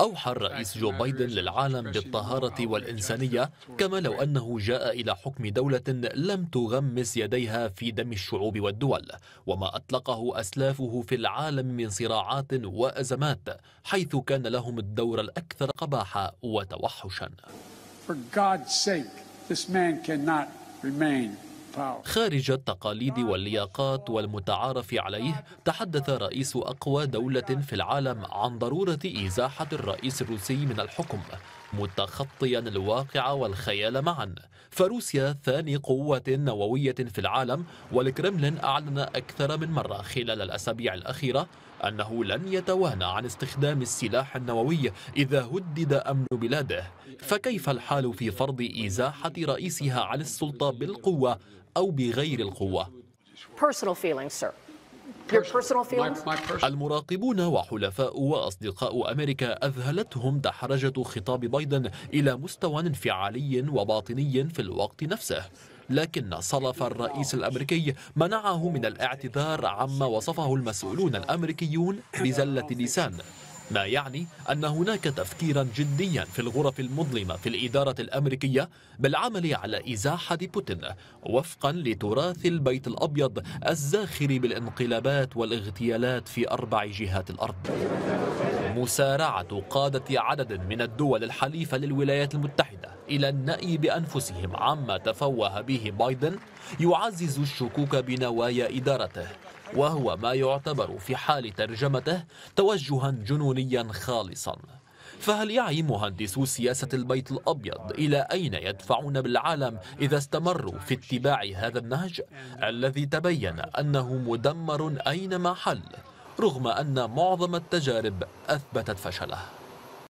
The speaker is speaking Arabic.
أوحى الرئيس جو بايدن للعالم بالطهارة والإنسانية كما لو أنه جاء إلى حكم دولة لم تغمس يديها في دم الشعوب والدول وما أطلقه أسلافه في العالم من صراعات وأزمات حيث كان لهم الدور الأكثر قباحة وتوحشا For God's sake, this man cannot remain خارج التقاليد واللياقات والمتعارف عليه تحدث رئيس أقوى دولة في العالم عن ضرورة إزاحة الرئيس الروسي من الحكم متخطيا الواقع والخيال معا فروسيا ثاني قوة نووية في العالم والكرملين أعلن أكثر من مرة خلال الأسابيع الأخيرة أنه لن يتوانى عن استخدام السلاح النووي إذا هدد أمن بلاده فكيف الحال في فرض إزاحة رئيسها عن السلطة بالقوة أو بغير القوة المراقبون وحلفاء وأصدقاء أمريكا أذهلتهم دحرجة خطاب بايدن إلى مستوى انفعالي وباطني في الوقت نفسه لكن صلف الرئيس الأمريكي منعه من الاعتذار عما وصفه المسؤولون الأمريكيون بزلة لسان ما يعني أن هناك تفكيرا جديا في الغرف المظلمة في الإدارة الأمريكية بالعمل على إزاحة بوتين وفقا لتراث البيت الأبيض الزاخر بالانقلابات والاغتيالات في أربع جهات الأرض مسارعة قادة عدد من الدول الحليفة للولايات المتحدة إلى النأي بأنفسهم عما تفوه به بايدن يعزز الشكوك بنوايا إدارته وهو ما يعتبر في حال ترجمته توجها جنونيا خالصا فهل يعي مهندسو سياسة البيت الأبيض إلى أين يدفعون بالعالم إذا استمروا في اتباع هذا النهج الذي تبين أنه مدمر أينما حل رغم أن معظم التجارب أثبتت فشله